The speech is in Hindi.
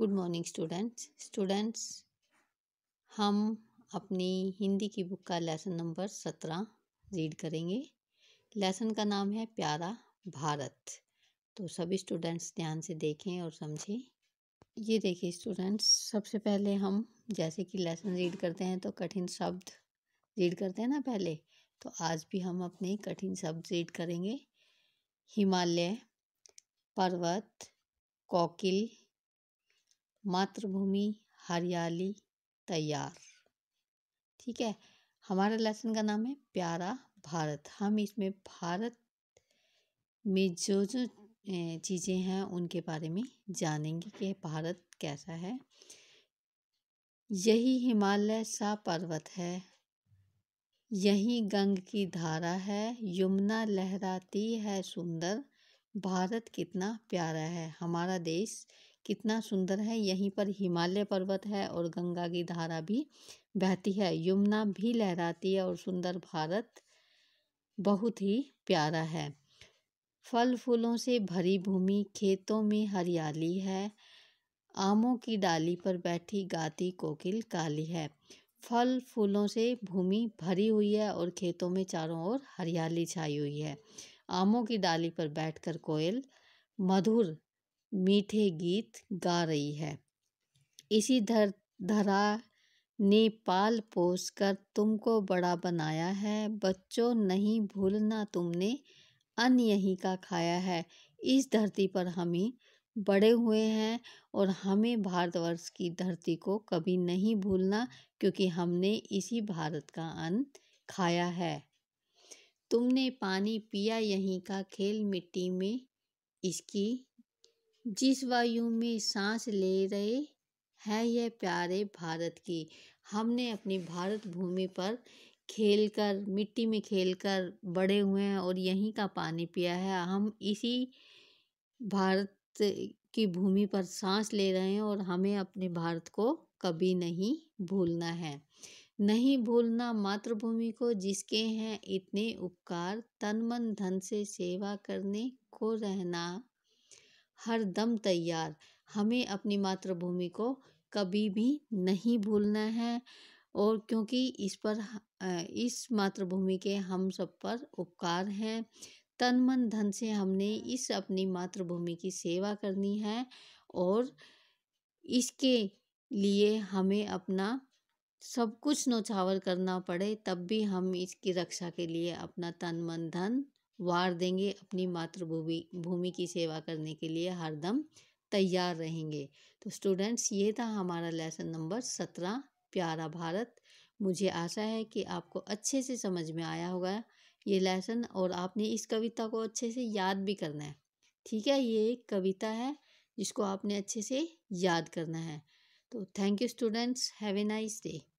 गुड मॉर्निंग स्टूडेंट्स स्टूडेंट्स हम अपनी हिंदी की बुक का लेसन नंबर सत्रह रीड करेंगे लेसन का नाम है प्यारा भारत तो सभी स्टूडेंट्स ध्यान से देखें और समझें ये देखिए स्टूडेंट्स सबसे पहले हम जैसे कि लेसन रीड करते हैं तो कठिन शब्द रीड करते हैं ना पहले तो आज भी हम अपने कठिन शब्द रीड करेंगे हिमालय पर्वत कोकिल मातृभूमि हरियाली तैयार ठीक है हमारा लेसन का नाम है प्यारा भारत हम इसमें भारत में जो जो चीज़ें हैं उनके बारे में जानेंगे कि भारत कैसा है यही हिमालय सा पर्वत है यही गंग की धारा है यमुना लहराती है सुंदर भारत कितना प्यारा है हमारा देश कितना सुंदर है यहीं पर हिमालय पर्वत है और गंगा की धारा भी बहती है यमुना भी लहराती है और सुंदर भारत बहुत ही प्यारा है फल फूलों से भरी भूमि खेतों में हरियाली है आमों की डाली पर बैठी गाती कोकिल काली है फल फूलों से भूमि भरी हुई है और खेतों में चारों ओर हरियाली छाई हुई है आमों की डाली पर बैठकर कोयल मधुर मीठे गीत गा रही है इसी धर धरा ने पाल पोस कर तुमको बड़ा बनाया है बच्चों नहीं भूलना तुमने अन्न यहीं का खाया है इस धरती पर हम ही बड़े हुए हैं और हमें भारतवर्ष की धरती को कभी नहीं भूलना क्योंकि हमने इसी भारत का अन्न खाया है तुमने पानी पिया यहीं का खेल मिट्टी में इसकी जिस वायु में सांस ले रहे हैं यह प्यारे भारत की हमने अपनी भारत भूमि पर खेलकर मिट्टी में खेलकर बड़े हुए हैं और यहीं का पानी पिया है हम इसी भारत की भूमि पर सांस ले रहे हैं और हमें अपने भारत को कभी नहीं भूलना है नहीं भूलना मातृभूमि को जिसके हैं इतने उपकार तन मन धन से सेवा करने को रहना हर दम तैयार हमें अपनी मातृभूमि को कभी भी नहीं भूलना है और क्योंकि इस पर इस मातृभूमि के हम सब पर उपकार हैं तन मन धन से हमने इस अपनी मातृभूमि की सेवा करनी है और इसके लिए हमें अपना सब कुछ नौछावर करना पड़े तब भी हम इसकी रक्षा के लिए अपना तन मन धन वार देंगे अपनी मातृभूमि भूमि की सेवा करने के लिए हरदम तैयार रहेंगे तो स्टूडेंट्स ये था हमारा लेसन नंबर सत्रह प्यारा भारत मुझे आशा है कि आपको अच्छे से समझ में आया होगा ये लेसन और आपने इस कविता को अच्छे से याद भी करना है ठीक है ये एक कविता है जिसको आपने अच्छे से याद करना है तो thank you students have a nice day